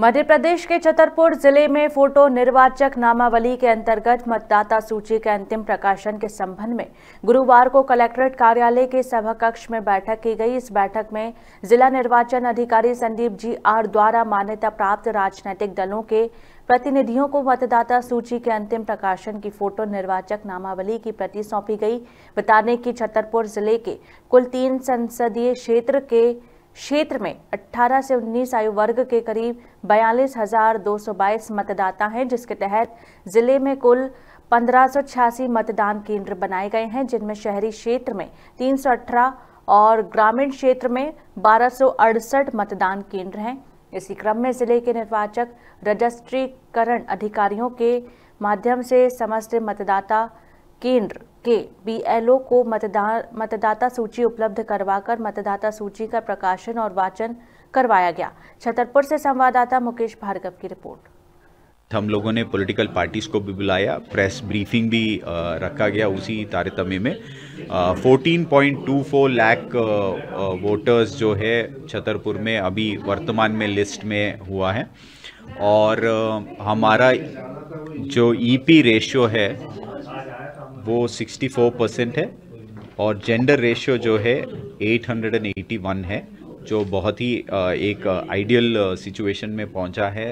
मध्य प्रदेश के छतरपुर जिले में फोटो निर्वाचक नामावली के अंतर्गत मतदाता सूची के अंतिम प्रकाशन के संबंध में गुरुवार को कलेक्ट्रेट कार्यालय के सभा कक्ष में बैठक की गई इस बैठक में जिला निर्वाचन अधिकारी संदीप जी आर द्वारा मान्यता प्राप्त राजनीतिक दलों के प्रतिनिधियों को मतदाता सूची के अंतिम प्रकाशन की फोटो निर्वाचक नामावली की प्रति सौंपी गई बताने की छतरपुर जिले के कुल तीन संसदीय क्षेत्र के क्षेत्र में 18 से 19 आयु वर्ग के करीब बयालीस मतदाता हैं जिसके तहत जिले में कुल पंद्रह मतदान केंद्र बनाए गए हैं जिनमें शहरी क्षेत्र में 318 और ग्रामीण क्षेत्र में बारह मतदान केंद्र हैं इसी क्रम में जिले के निर्वाचक रजिस्ट्रीकरण अधिकारियों के माध्यम से समस्त मतदाता केंद्र के बीएलओ को मतदान मतदाता सूची उपलब्ध करवाकर मतदाता सूची का प्रकाशन और वाचन करवाया गया छतरपुर से संवाददाता मुकेश भार्गव की रिपोर्ट तो हम लोगों ने पॉलिटिकल पार्टीज़ को भी बुलाया प्रेस ब्रीफिंग भी रखा गया उसी तारतम्य में 14.24 लाख वोटर्स जो है छतरपुर में अभी वर्तमान में लिस्ट में हुआ है और हमारा जो ईपी e रेशियो है वो 64 परसेंट है और जेंडर रेशियो जो है 881 है जो बहुत ही एक आइडियल सिचुएशन में पहुंचा है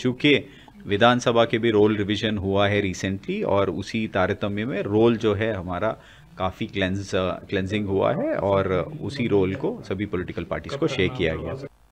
चूँकि विधानसभा के भी रोल रिवीजन हुआ है रिसेंटली और उसी तारतम्य में रोल जो है हमारा काफ़ी क्लेंज क्लेंजिंग हुआ है और उसी रोल को सभी पॉलिटिकल पार्टीज को शेयर किया गया